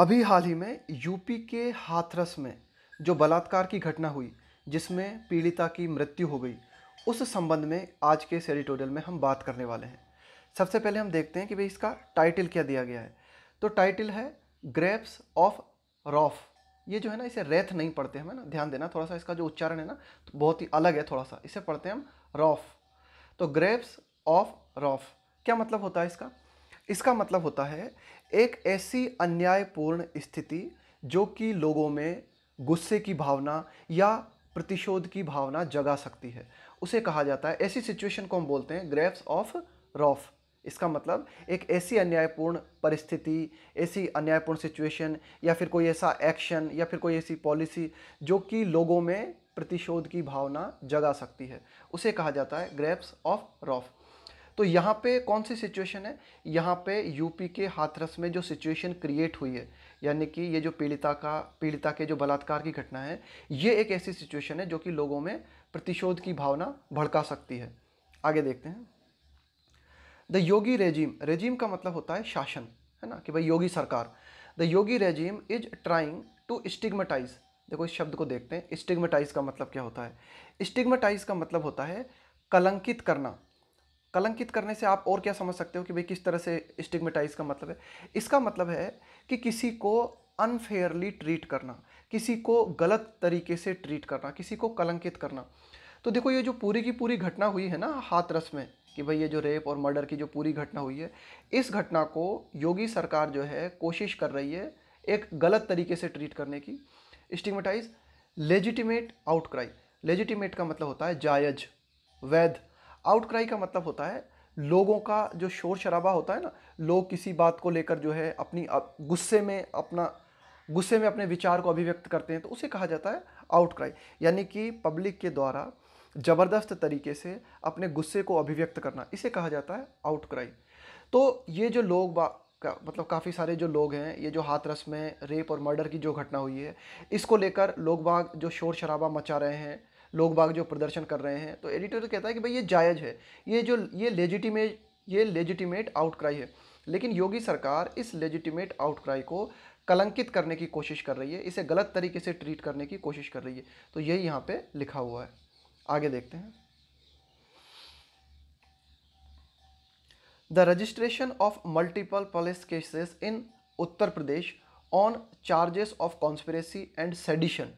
अभी हाल ही में यूपी के हाथरस में जो बलात्कार की घटना हुई जिसमें पीड़िता की मृत्यु हो गई उस संबंध में आज के इस एडिटोरियल में हम बात करने वाले हैं सबसे पहले हम देखते हैं कि भाई इसका टाइटल क्या दिया गया है तो टाइटल है ग्रेप्स ऑफ रॉफ ये जो है ना इसे रेथ नहीं पढ़ते हैं ना ध्यान देना थोड़ा सा इसका जो उच्चारण है ना तो बहुत ही अलग है थोड़ा सा इसे पढ़ते हैं हम रॉफ तो ग्रेप्स ऑफ रॉफ क्या मतलब होता है इसका इसका मतलब होता है एक ऐसी अन्यायपूर्ण स्थिति जो कि लोगों में गुस्से की भावना या प्रतिशोध की भावना जगा सकती है उसे कहा जाता है ऐसी सिचुएशन को हम बोलते हैं ग्रेफ्स ऑफ रॉफ इसका मतलब एक ऐसी अन्यायपूर्ण परिस्थिति ऐसी अन्यायपूर्ण सिचुएशन या फिर कोई ऐसा एक्शन या फिर कोई ऐसी पॉलिसी जो कि लोगों में प्रतिशोध की भावना जगा सकती है उसे कहा जाता है ग्रेप्स ऑफ रॉफ तो यहाँ पे कौन सी सिचुएशन है यहाँ पे यूपी के हाथरस में जो सिचुएशन क्रिएट हुई है यानी कि ये जो पीड़िता का पीड़िता के जो बलात्कार की घटना है ये एक ऐसी सिचुएशन है जो कि लोगों में प्रतिशोध की भावना भड़का सकती है आगे देखते हैं द योगी रेजीम रेजीम का मतलब होता है शासन है ना कि भाई योगी सरकार the Yogi regime is trying to stigmatise देखो इस शब्द को देखते हैं स्टिग्मेटाइज का मतलब क्या होता है स्टिग्मेटाइज का मतलब होता है कलंकित करना कलंकित करने से आप और क्या समझ सकते हो कि भाई किस तरह से स्टिग्मेटाइज का मतलब है इसका मतलब है कि किसी को अनफेयरली ट्रीट करना किसी को गलत तरीके से ट्रीट करना किसी को कलंकित करना तो देखो ये जो पूरी की पूरी घटना हुई है ना हाथरस में कि भाई ये जो रेप और मर्डर की जो पूरी घटना हुई है इस घटना को योगी सरकार जो है कोशिश कर रही है एक गलत तरीके से ट्रीट करने की स्टिग्मेटाइज लेजिटिमेट आउटक्राई लेजिटिमेट का मतलब होता है जायज वैध आउटक्राई का मतलब होता है लोगों का जो शोर शराबा होता है ना लोग किसी बात को लेकर जो है अपनी गुस्से में अपना गुस्से में अपने विचार को अभिव्यक्त करते हैं तो उसे कहा जाता है आउटक्राई यानी कि पब्लिक के द्वारा ज़बरदस्त तरीके से अपने गुस्से को अभिव्यक्त करना इसे कहा जाता है आउटक्राई तो ये जो लोग का, मतलब काफ़ी सारे जो लोग हैं ये जो हाथरस में रेप और मर्डर की जो घटना हुई है इसको लेकर लोग बाग जो शोर शराबा मचा रहे हैं लोग बाग जो प्रदर्शन कर रहे हैं तो एडिटर तो कहता है कि भाई ये जायज़ है ये जो ये लेजिटिमेट ये लेजिटिमेट आउटक्राई है लेकिन योगी सरकार इस लेजिटिमेट आउटक्राई को कलंकित करने की कोशिश कर रही है इसे गलत तरीके से ट्रीट करने की कोशिश कर रही है तो यही यहाँ पे लिखा हुआ है आगे देखते हैं the registration of multiple police cases in Uttar Pradesh on charges of conspiracy and sedition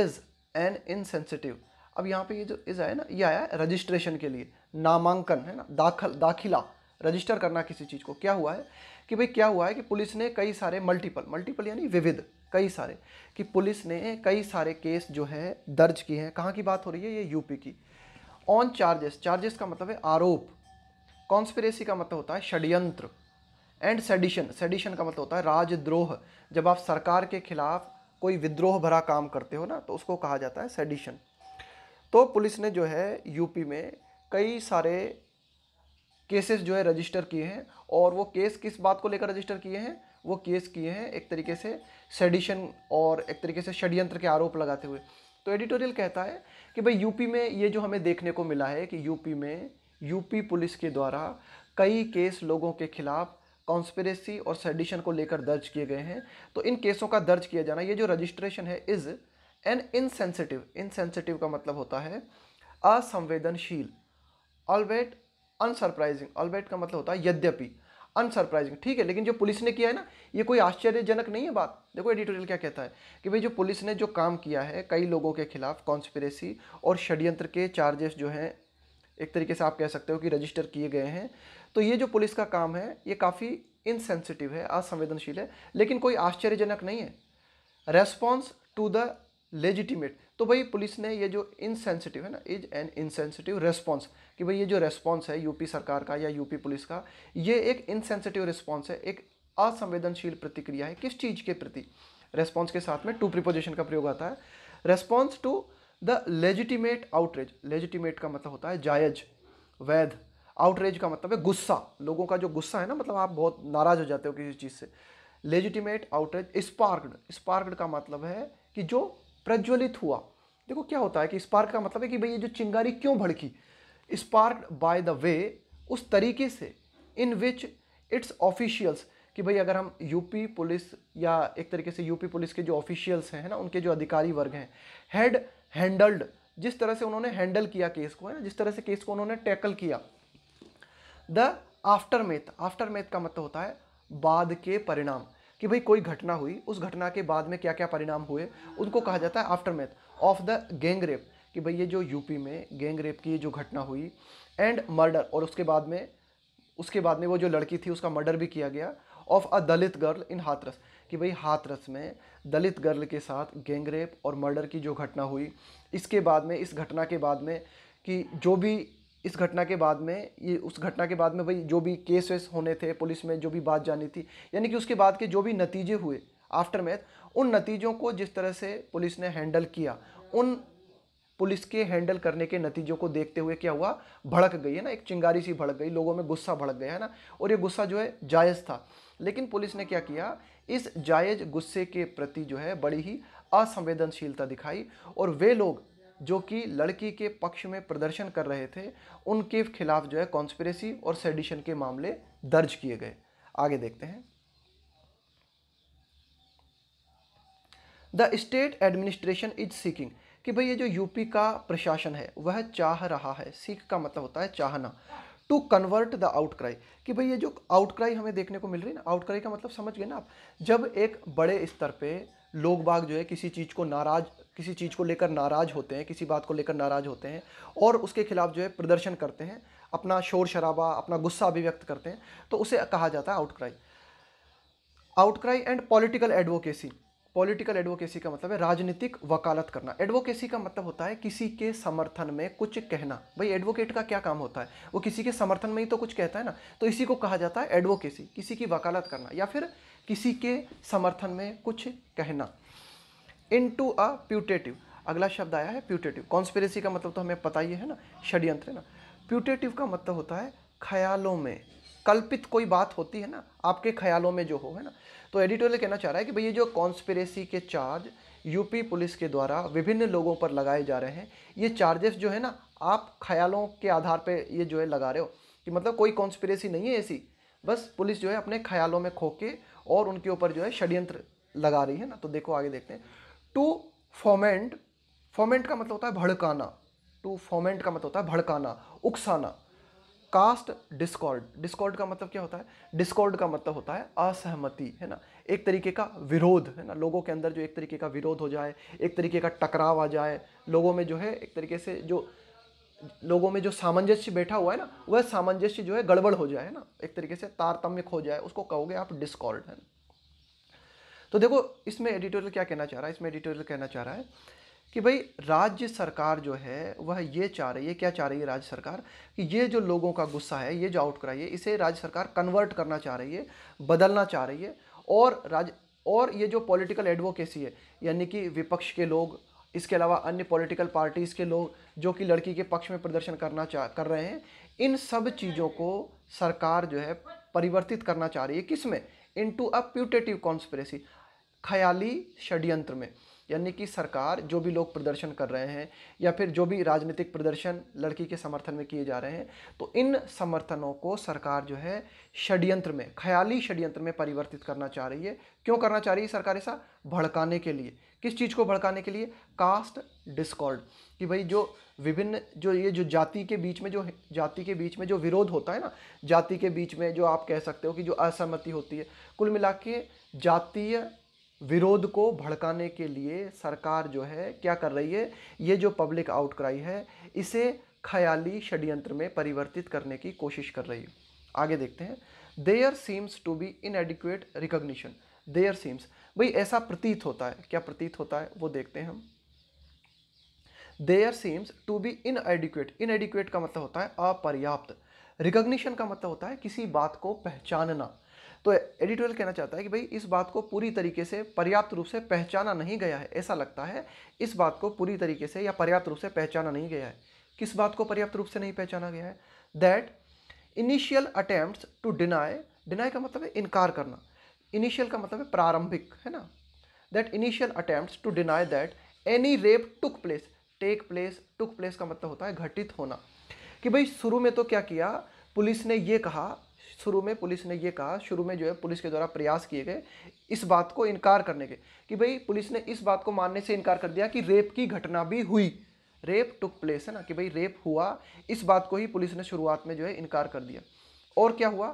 is and insensitive अब यहाँ पे ये जो इज आया ना ये आया रजिस्ट्रेशन के लिए नामांकन है ना दाखल दाखिला रजिस्टर करना किसी चीज़ को क्या हुआ है कि भाई क्या हुआ है कि पुलिस ने कई सारे मल्टीपल मल्टीपल यानी विविध कई सारे कि पुलिस ने कई सारे केस जो है दर्ज किए हैं कहाँ की बात हो रही है ये यूपी की ऑन चार्जेस चार्जेस का मतलब है आरोप कॉन्स्पिरेसी का मतलब होता है षड्यंत्र एंड सेडिशन सेडिशन का मतलब होता है राजद्रोह जब आप सरकार के खिलाफ कोई विद्रोह भरा काम करते हो ना तो उसको कहा जाता है सेडिशन तो पुलिस ने जो है यूपी में कई सारे केसेस जो है रजिस्टर किए हैं और वो केस किस बात को लेकर रजिस्टर किए हैं वो केस किए हैं एक तरीके से सेडिशन और एक तरीके से षड्यंत्र के आरोप लगाते हुए तो एडिटोरियल कहता है कि भाई यूपी में ये जो हमें देखने को मिला है कि यूपी में यूपी पुलिस के द्वारा कई केस लोगों के खिलाफ कॉन्स्पेरेसी और सेडिशन को लेकर दर्ज किए गए हैं तो इन केसों का दर्ज किया जाना ये जो रजिस्ट्रेशन है इज़ एन इनसेंसिटिव इनसेंसिटिव का मतलब होता है असंवेदनशील ऑलवेट अनसरप्राइजिंग ऑलवेट का मतलब होता है यद्यपि अनसरप्राइजिंग ठीक है लेकिन जो पुलिस ने किया है ना ये कोई आश्चर्यजनक नहीं है बात देखो एडिटोरियल क्या कहता है कि भाई जो पुलिस ने जो काम किया है कई लोगों के खिलाफ कॉन्स्पेरेसी और षड्यंत्र के चार्जेस जो हैं एक तरीके से आप कह सकते हो कि रजिस्टर किए गए हैं तो ये जो पुलिस का काम है ये काफ़ी इनसेंसिटिव है असंवेदनशील है लेकिन कोई आश्चर्यजनक नहीं है रेस्पॉन्स टू द लेजिटिमेट तो भाई पुलिस ने ये जो इनसेंसिटिव है ना इज एन इनसेंसिटिव रेस्पॉन्स कि भाई ये जो रेस्पॉन्स है यूपी सरकार का या यूपी पुलिस का ये एक इनसेंसिटिव रिस्पॉन्स है एक असंवेदनशील प्रतिक्रिया है किस चीज़ के प्रति रेस्पॉन्स के साथ में टू प्रिपोजिशन का प्रयोग आता है response to the legitimate outrage legitimate का मतलब होता है जायज वैध आउटरेज का मतलब है गुस्सा लोगों का जो गुस्सा है ना मतलब आप बहुत नाराज़ हो जाते हो किसी चीज़ से लेजिटिमेट आउटरेज स्पार्कड स्पार्कड का मतलब है कि जो प्रज्वलित हुआ देखो क्या होता है कि स्पार्क का मतलब है कि भाई ये जो चिंगारी क्यों भड़की स्पार्क बाय द वे उस तरीके से इन विच इट्स ऑफिशियल्स कि भाई अगर हम यूपी पुलिस या एक तरीके से यूपी पुलिस के जो ऑफिशियल्स हैं ना उनके जो अधिकारी वर्ग हैं हेड हैंडल्ड जिस तरह से उन्होंने हैंडल किया केस को है ना जिस तरह से केस को उन्होंने टैकल किया द आफ्टरमेथ आफ्टरमेथ का मतलब होता है बाद के परिणाम कि भाई कोई घटना हुई उस घटना के बाद में क्या क्या परिणाम हुए उनको कहा जाता है aftermath of the gang rape कि भाई ये जो यूपी में गैंग रेप की जो घटना हुई एंड मर्डर और उसके बाद में उसके बाद में वो जो लड़की थी उसका मर्डर भी किया गया of a Dalit girl in Hathras कि भाई हाथरस में दलित गर्ल के साथ गैंग रेप और मर्डर की जो घटना हुई इसके बाद में इस घटना के बाद में कि जो भी इस घटना के बाद में ये उस घटना के बाद में भाई जो भी केस वेस होने थे पुलिस में जो भी बात जानी थी यानी कि उसके बाद के जो भी नतीजे हुए आफ्टर मैथ उन नतीजों को जिस तरह से पुलिस ने हैंडल किया उन पुलिस के हैंडल करने के नतीजों को देखते हुए क्या हुआ भड़क गई है ना एक चिंगारी सी भड़क गई लोगों में गुस्सा भड़क गया है ना और ये गुस्सा जो है जायज़ था लेकिन पुलिस ने क्या किया इस जायज़ गुस्से के प्रति जो है बड़ी ही असंवेदनशीलता दिखाई और वे लोग जो कि लड़की के पक्ष में प्रदर्शन कर रहे थे उनके खिलाफ जो है कॉन्स्परेसी और सेडिशन के मामले दर्ज किए गए आगे देखते हैं the state administration is seeking कि भाई ये जो यूपी का प्रशासन है वह चाह रहा है सीख का मतलब होता है चाहना टू कन्वर्ट द आउटक्राई कि भाई ये जो आउटक्राई हमें देखने को मिल रही है ना आउटक्राई का मतलब समझ गए ना आप जब एक बड़े स्तर पे लोग बाग जो है किसी चीज़ को नाराज किसी चीज़ को लेकर नाराज़ होते हैं किसी बात को लेकर नाराज़ होते हैं और उसके खिलाफ जो है प्रदर्शन करते हैं अपना शोर शराबा अपना गुस्सा अभिव्यक्त करते हैं तो उसे कहा जाता है outcry outcry and political advocacy political advocacy का मतलब है राजनीतिक वकालत करना एडवोकेसी का मतलब होता है किसी के समर्थन में कुछ कहना भाई एडवोकेट का क्या काम होता है वो किसी के समर्थन में ही तो कुछ कहता है ना तो इसी को कहा जाता है एडवोकेसी किसी की वकालत करना या फिर किसी के समर्थन में कुछ कहना इन टू अ प्यूटेटिव अगला शब्द आया है प्यूटेटिव कॉन्स्पेरेसी का मतलब तो हमें पता ही है ना षड्यंत्र है ना प्यूटेटिव का मतलब होता है ख्यालों में कल्पित कोई बात होती है ना आपके ख्यालों में जो हो है ना तो एडिटोरियल कहना चाह रहा है कि भाई ये जो कॉन्स्पेरेसी के चार्ज यूपी पुलिस के द्वारा विभिन्न लोगों पर लगाए जा रहे हैं ये चार्जेस जो है ना आप ख्यालों के आधार पे ये जो है लगा रहे हो कि मतलब कोई कॉन्स्पेरेसी नहीं है ऐसी बस पुलिस जो है अपने ख्यालों में खो के और उनके ऊपर जो है षड्यंत्र लगा रही है ना तो देखो आगे देखते हैं टू फॉमेंट फॉमेंट का मतलब होता है भड़काना टू फॉमेंट का मतलब होता है भड़काना उकसाना कास्ट डिस्कॉर्ड डिस्कॉर्ड का मतलब क्या होता है डिस्कॉर्ड का मतलब होता है असहमति है ना एक तरीके का विरोध है ना लोगों के अंदर जो एक तरीके का विरोध हो जाए एक तरीके का टकराव आ जाए लोगों में जो है एक तरीके से जो लोगों में जो सामंजस्य बैठा हुआ है ना वह सामंजस्य जो है गड़बड़ हो जाए ना एक तरीके से तारतम्य खो जाए उसको कहोगे आप डिस्कॉर्ड है ना तो देखो इसमें एडिटोरियल क्या कहना चाह रहा है इसमें एडिटोरियल कहना चाह रहा है कि भाई राज्य सरकार जो है वह ये चाह रही है क्या चाह रही है राज्य सरकार कि ये जो लोगों का गुस्सा है ये जो आउट कराई है इसे राज्य सरकार कन्वर्ट करना चाह रही है बदलना चाह रही है और राज्य और ये जो पॉलिटिकल एडवोकेसी है यानी कि विपक्ष के लोग इसके अलावा अन्य पॉलिटिकल पार्टीज़ के लोग जो कि लड़की के पक्ष में प्रदर्शन करना चाह कर रहे हैं इन सब चीज़ों को सरकार जो है परिवर्तित करना चाह रही है किस में into a putative conspiracy ख्याली षड्यंत्र में यानी कि सरकार जो भी लोग प्रदर्शन कर रहे हैं या फिर जो भी राजनीतिक प्रदर्शन लड़की के समर्थन में किए जा रहे हैं तो इन समर्थनों को सरकार जो है षड्यंत्र में ख्याली षड्यंत्र में परिवर्तित करना चाह रही है क्यों करना चाह रही है सरकार ऐसा भड़काने के लिए किस चीज़ को भड़काने के लिए कास्ट डिस्कॉर्ड कि भाई जो विभिन्न जो ये जो जाति के बीच में जो जाति के बीच में जो विरोध होता है ना जाति के बीच में जो आप कह सकते हो कि जो असहमति होती है कुल मिला के जातीय विरोध को भड़काने के लिए सरकार जो है क्या कर रही है ये जो पब्लिक आउटक्राई है इसे ख्याली षड्यंत्र में परिवर्तित करने की कोशिश कर रही है आगे देखते हैं there seems to be inadequate there seems भाई ऐसा प्रतीत होता है क्या प्रतीत होता है वो देखते हैं हम there seems to be inadequate in का मतलब होता है अपर्याप्त रिकोगशन का मतलब होता है किसी बात को पहचानना तो एडिटोरियल कहना चाहता है कि भाई इस बात को पूरी तरीके से पर्याप्त रूप से पहचाना नहीं गया है ऐसा लगता है इस बात को पूरी तरीके से या पर्याप्त रूप से पहचाना नहीं गया है किस बात को पर्याप्त रूप से नहीं पहचाना गया है that initial attempt to deny deny का मतलब है इनकार करना इनिशियल का मतलब है प्रारंभिक है ना that initial attempt to deny that any rape took place take place took place का मतलब होता है घटित होना कि भाई शुरू में तो क्या किया पुलिस ने ये कहा शुरू में पुलिस ने ये कहा शुरू में जो है पुलिस के द्वारा प्रयास किए गए इस बात को इनकार करने के कि भाई पुलिस ने इस बात को मानने से इनकार कर दिया कि रेप की घटना भी हुई रेप टुक प्लेस है ना कि भाई रेप हुआ इस बात को ही पुलिस ने शुरुआत में जो है इनकार कर दिया और क्या हुआ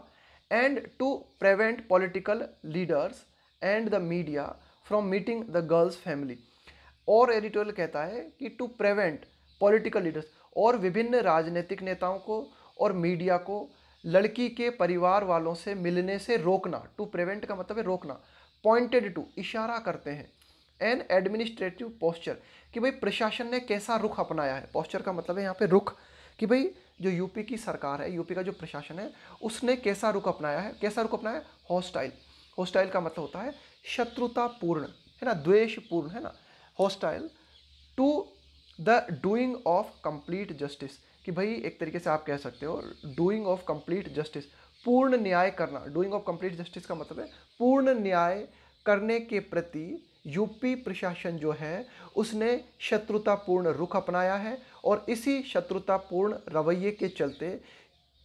and to prevent political leaders and the media from meeting the girl's family और एडिटोरियल कहता है कि टू प्रेवेंट पॉलिटिकल लीडर्स और विभिन्न राजनीतिक नेताओं को और मीडिया को लड़की के परिवार वालों से मिलने से रोकना टू प्रिवेंट का मतलब है रोकना पॉइंटेड टू इशारा करते हैं एन एडमिनिस्ट्रेटिव पोस्चर कि भाई प्रशासन ने कैसा रुख अपनाया है पोस्चर का मतलब है यहाँ पे रुख कि भाई जो यूपी की सरकार है यूपी का जो प्रशासन है उसने कैसा रुख अपनाया है कैसा रुख अपनाया है हॉस्टाइल हॉस्टाइल का मतलब होता है शत्रुतापूर्ण है ना द्वेषपूर्ण है ना hostile to the doing of complete justice कि भाई एक तरीके से आप कह सकते हो डूइंग ऑफ कंप्लीट जस्टिस पूर्ण न्याय करना डूइंग ऑफ कंप्लीट जस्टिस का मतलब है पूर्ण न्याय करने के प्रति यूपी प्रशासन जो है उसने शत्रुतापूर्ण रुख अपनाया है और इसी शत्रुतापूर्ण रवैये के चलते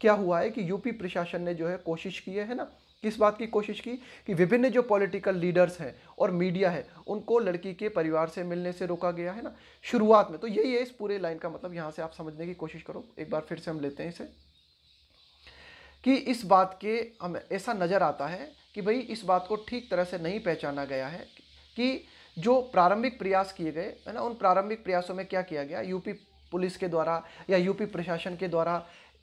क्या हुआ है कि यूपी प्रशासन ने जो है कोशिश की है ना किस बात की कोशिश की कि विभिन्न जो पॉलिटिकल लीडर्स हैं और मीडिया है उनको लड़की के परिवार से मिलने से रोका गया है ना शुरुआत में तो यही है इस पूरे लाइन का मतलब यहाँ से आप समझने की कोशिश करो एक बार फिर से हम लेते हैं इसे कि इस बात के हमें ऐसा नज़र आता है कि भाई इस बात को ठीक तरह से नहीं पहचाना गया है कि जो प्रारंभिक प्रयास किए गए है ना उन प्रारंभिक प्रयासों में क्या किया गया यूपी पुलिस के द्वारा या यूपी प्रशासन के द्वारा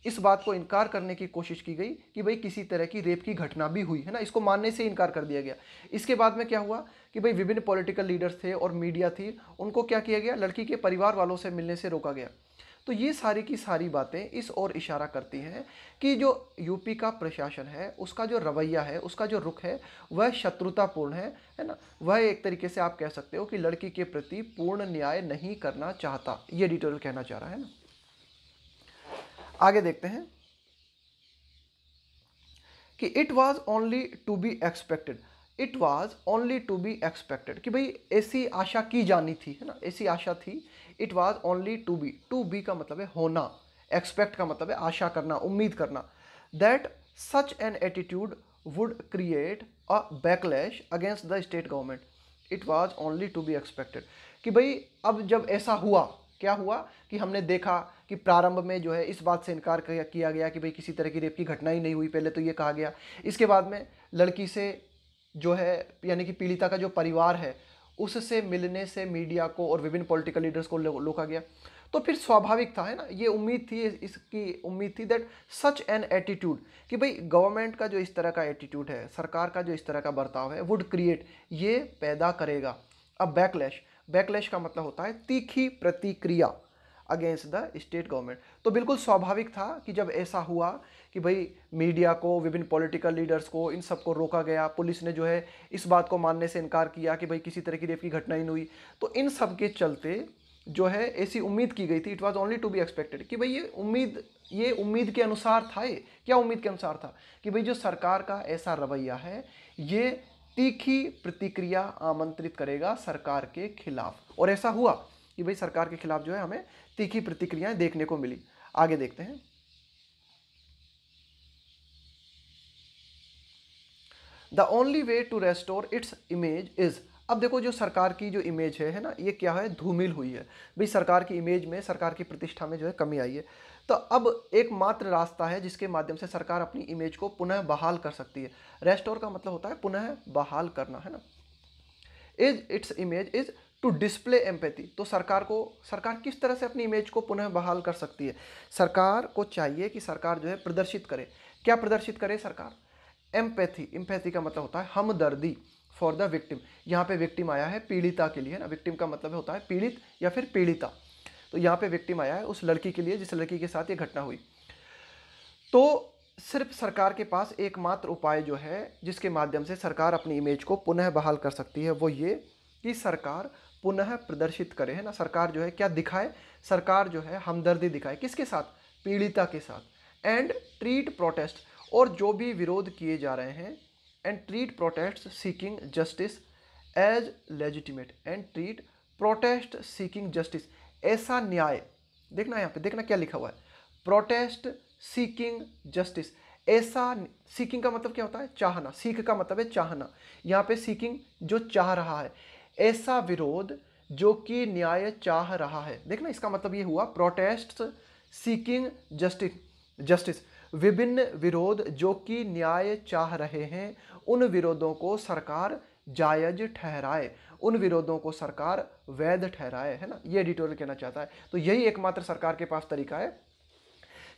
इस बात को इनकार करने की कोशिश की गई कि भाई किसी तरह की रेप की घटना भी हुई है ना इसको मानने से इनकार कर दिया गया इसके बाद में क्या हुआ कि भाई विभिन्न पॉलिटिकल लीडर्स थे और मीडिया थी उनको क्या किया गया लड़की के परिवार वालों से मिलने से रोका गया तो ये सारी की सारी बातें इस ओर इशारा करती हैं कि जो यूपी का प्रशासन है उसका जो रवैया है उसका जो रुख है वह शत्रुतापूर्ण है है ना वह एक तरीके से आप कह सकते हो कि लड़की के प्रति पूर्ण न्याय नहीं करना चाहता ये डिटेल कहना चाह रहा है ना आगे देखते हैं कि it was only to be expected it was only to be expected कि भाई ऐसी आशा की जानी थी है ना ऐसी आशा थी it was only to be to be का मतलब है होना एक्सपेक्ट का मतलब है आशा करना उम्मीद करना that such an attitude would create a backlash against the state government it was only to be expected कि भाई अब जब ऐसा हुआ क्या हुआ कि हमने देखा कि प्रारंभ में जो है इस बात से इनकार किया गया कि भाई किसी तरह की रेप की घटना ही नहीं हुई पहले तो ये कहा गया इसके बाद में लड़की से जो है यानी कि पीड़िता का जो परिवार है उससे मिलने से मीडिया को और विभिन्न पॉलिटिकल लीडर्स को रोका गया तो फिर स्वाभाविक था है ना ये उम्मीद थी इसकी उम्मीद थी दैट सच एन एटीट्यूड कि भाई गवर्नमेंट का जो इस तरह का एटीट्यूड है सरकार का जो इस तरह का बर्ताव है वुड क्रिएट ये पैदा करेगा अब बैकलैश बैकलैश का मतलब होता है तीखी प्रतिक्रिया अगेंस्ट द स्टेट गवर्नमेंट तो बिल्कुल स्वाभाविक था कि जब ऐसा हुआ कि भाई मीडिया को विभिन्न पॉलिटिकल लीडर्स को इन सबको रोका गया पुलिस ने जो है इस बात को मानने से इनकार किया कि भाई किसी तरह की रेप की घटना ही नहीं हुई तो इन सब के चलते जो है ऐसी उम्मीद की गई थी it was only to be expected कि भाई ये उम्मीद ये उम्मीद के अनुसार था ये क्या उम्मीद के अनुसार था कि भाई जो सरकार का ऐसा रवैया है ये तीखी प्रतिक्रिया आमंत्रित करेगा सरकार के खिलाफ और ऐसा हुआ कि भाई सरकार के खिलाफ जो है हमें तीखी प्रतिक्रियाएं देखने को मिली आगे देखते हैं the only way to restore its image is अब देखो जो सरकार की जो इमेज है है ना ये क्या है धूमिल हुई है भाई सरकार की इमेज में सरकार की प्रतिष्ठा में जो है कमी आई है तो अब एकमात्र रास्ता है जिसके माध्यम से सरकार अपनी इमेज को पुनः बहाल कर सकती है रेस्टोर का मतलब होता है पुनः बहाल करना है ना is its image is to display empathy तो सरकार को सरकार किस तरह से अपनी इमेज को पुनः बहाल कर सकती है सरकार को चाहिए कि सरकार जो है प्रदर्शित करे क्या प्रदर्शित करे सरकार एम्पैथी एम्पैथी का मतलब होता है हमदर्दी फॉर द विक्टिम यहाँ पे विक्टिम आया है पीड़िता के लिए ना विक्टिम का मतलब होता है पीड़ित या फिर पीड़िता तो यहाँ पे विक्टिम आया है उस लड़की के लिए जिस लड़की के साथ ये घटना हुई तो सिर्फ सरकार के पास एकमात्र उपाय जो है जिसके माध्यम से सरकार अपनी इमेज को पुनः बहाल कर सकती है वो ये कि सरकार पुनः प्रदर्शित करे है ना सरकार जो है क्या दिखाए सरकार जो है हमदर्दी दिखाए किसके साथ पीड़िता के साथ एंड ट्रीट प्रोटेस्ट और जो भी विरोध किए जा रहे हैं and treat protest seeking justice as legitimate and treat protest seeking justice ऐसा न्याय देखना यहाँ पे देखना क्या लिखा हुआ है प्रोटेस्ट सीकिंग जस्टिस ऐसा सीकिंग का मतलब क्या होता है चाहना सीख का मतलब है चाहना यहाँ पे सीकिंग जो चाह रहा है ऐसा विरोध जो कि न्याय चाह रहा है देखना इसका मतलब ये हुआ प्रोटेस्ट सीकिंग जस्टिस जस्टिस विभिन्न विरोध जो कि न्याय चाह रहे हैं उन विरोधों को सरकार जायज ठहराए उन विरोधों को सरकार वैध ठहराए है ना ये एडिटोरियल कहना चाहता है तो यही एकमात्र सरकार के पास तरीका है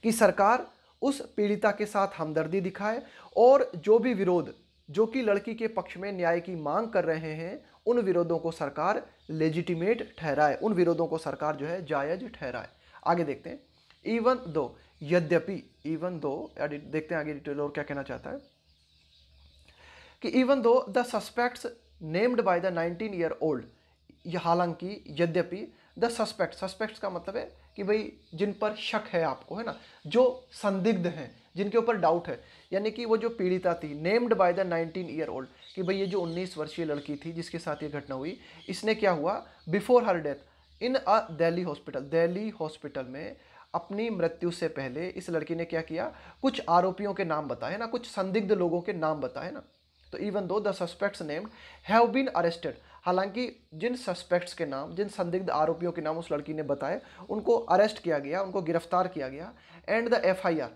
कि सरकार उस पीड़िता के साथ हमदर्दी दिखाए और जो भी विरोध जो कि लड़की के पक्ष में न्याय की मांग कर रहे हैं उन विरोधों को सरकार लेजिटिमेट ठहराए उन विरोधों को सरकार जो है जायज ठहराए आगे देखते हैं इवन दो यद्यपि इवन दो देखते हैं आगे डिटेल और क्या कहना चाहता है कि even though the suspects named by the 19 year old हालांकि यद्यपि द सस्पेक्ट सस्पेक्ट्स का मतलब है कि भाई जिन पर शक है आपको है ना जो संदिग्ध हैं जिनके ऊपर डाउट है यानी कि वो जो पीड़िता थी named by the 19 year old कि भाई ये जो 19 वर्षीय लड़की थी जिसके साथ ये घटना हुई इसने क्या हुआ before her death in a Delhi hospital Delhi hospital में अपनी मृत्यु से पहले इस लड़की ने क्या किया कुछ आरोपियों के नाम बताए ना कुछ संदिग्ध लोगों के नाम बताए ना तो even though the suspects named have been arrested हालांकि जिन सस्पेक्ट्स के नाम जिन संदिग्ध आरोपियों के नाम उस लड़की ने बताए उनको अरेस्ट किया गया उनको गिरफ्तार किया गया and the F I R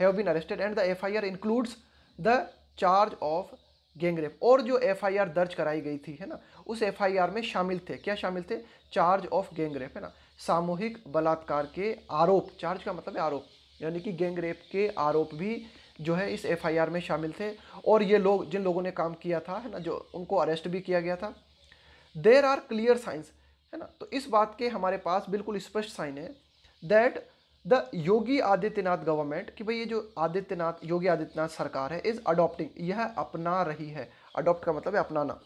have been arrested and the F I R includes the charge of gangrape और जो एफआईआर दर्ज कराई गई थी है ना उस एफआईआर में शामिल थे क्या शामिल थे चार्ज ऑफ गैंगरेप है ना सामूहिक बलात्कार के आरोप चार्ज का मतलब है आरोप यानी कि गैंगरेप के आरोप भी जो है इस एफआईआर में शामिल थे और ये लोग जिन लोगों ने काम किया था है ना जो उनको अरेस्ट भी किया गया था देर आर क्लियर साइंस है ना तो इस बात के हमारे पास बिल्कुल स्पष्ट साइन है that the Yogi Adityanath government कि भाई ये जो आदित्यनाथ योगी आदित्यनाथ सरकार है इज़ अडोप्टिंग यह अपना रही है अडोप्ट का मतलब है अपनाना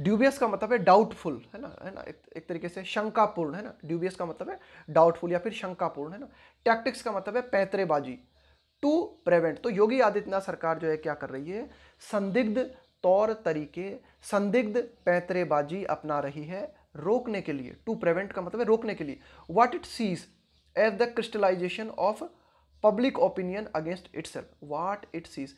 ड्यूबियस का मतलब है डाउटफुल है ना है ना एक, एक तरीके से शंकापूर्ण है ना ड्यूबियस का मतलब है डाउटफुल या फिर शंकापूर्ण है ना टैक्टिक्स का मतलब है पैतरेबाजी टू प्रेवेंट तो योगी आदित्यनाथ सरकार जो है क्या कर रही है संदिग्ध तौर तरीके संदिग्ध पैतरेबाजी अपना रही है रोकने के लिए टू प्रेवेंट का मतलब है रोकने के लिए what it sees the crystallisation of public opinion against against self what it sees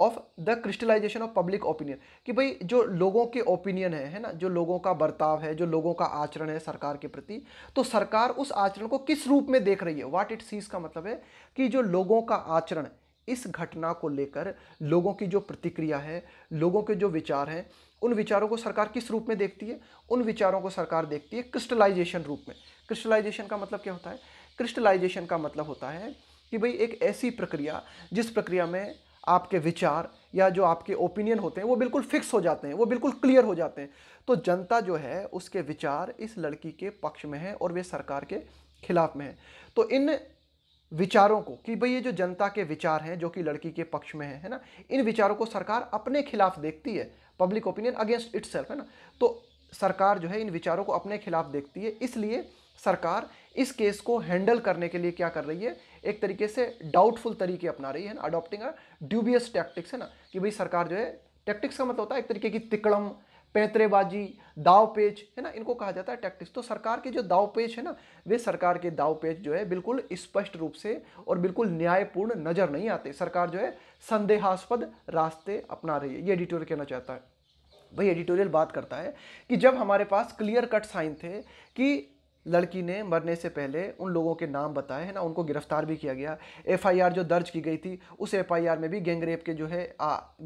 of the crystallisation of public opinion कि भाई जो लोगों के ओपिनियन है है ना जो लोगों का बर्ताव है जो लोगों का आचरण है सरकार के प्रति तो सरकार उस आचरण को किस रूप में देख रही है वाट इट सीज का मतलब है कि जो लोगों का आचरण इस घटना को लेकर लोगों की जो प्रतिक्रिया है लोगों के जो विचार हैं उन विचारों को सरकार किस रूप में देखती है उन विचारों को सरकार देखती है क्रिस्टलाइजेशन रूप में क्रिस्टलाइजेशन का मतलब क्या होता है क्रिस्टलाइजेशन का मतलब होता है कि भाई एक ऐसी प्रक्रिया जिस प्रक्रिया में आपके विचार या जो आपके ओपिनियन होते हैं वो बिल्कुल फिक्स हो जाते हैं वो बिल्कुल क्लियर हो जाते हैं तो जनता जो है उसके विचार इस लड़की के पक्ष में है और वे सरकार के खिलाफ में है तो इन विचारों को कि भाई ये जो जनता के विचार हैं जो कि लड़की के पक्ष में है है ना इन विचारों को सरकार अपने खिलाफ देखती है पब्लिक ओपिनियन अगेंस्ट इट्स है ना तो सरकार जो है इन विचारों को अपने खिलाफ देखती है इसलिए सरकार इस केस को हैंडल करने के लिए क्या कर रही है एक तरीके से डाउटफुल तरीके अपना रही है ना अडोप्टिंग ड्यूबियस टैक्टिक्स है ना कि भाई सरकार जो है टैक्टिक्स का मतलब होता है एक तरीके की तिकड़म पैतरेबाजी दाव पेच है ना इनको कहा जाता है टैक्टिक्स तो सरकार के जो दाव पेच है ना वे सरकार के दाव पेच जो है बिल्कुल स्पष्ट रूप से और बिल्कुल न्यायपूर्ण नजर नहीं आते सरकार जो है संदेहास्पद रास्ते अपना रही है ये एडिटोरियल कहना चाहता है वही एडिटोरियल बात करता है कि जब हमारे पास क्लियर कट साइन थे कि लड़की ने मरने से पहले उन लोगों के नाम बताए है ना उनको गिरफ्तार भी किया गया एफआईआर जो दर्ज की गई थी उस एफआईआर में भी गैंगरेप के जो है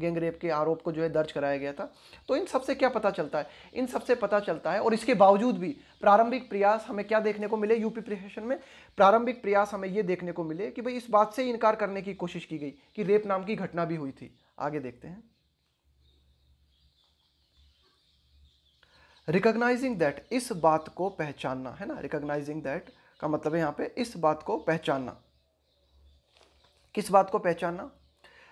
गैंगरेप के आरोप को जो है दर्ज कराया गया था तो इन सबसे क्या पता चलता है इन सबसे पता चलता है और इसके बावजूद भी प्रारंभिक प्रयास हमें क्या देखने को मिले यूपी प्रशासन में प्रारंभिक प्रयास हमें ये देखने को मिले कि भाई इस बात से इनकार करने की कोशिश की गई कि रेप नाम की घटना भी हुई थी आगे देखते हैं रिकग्नाइजिंग दैट इस बात को पहचानना है ना रिकग्नाइजिंग दैट का मतलब है यहाँ पे इस बात को पहचानना किस बात को पहचानना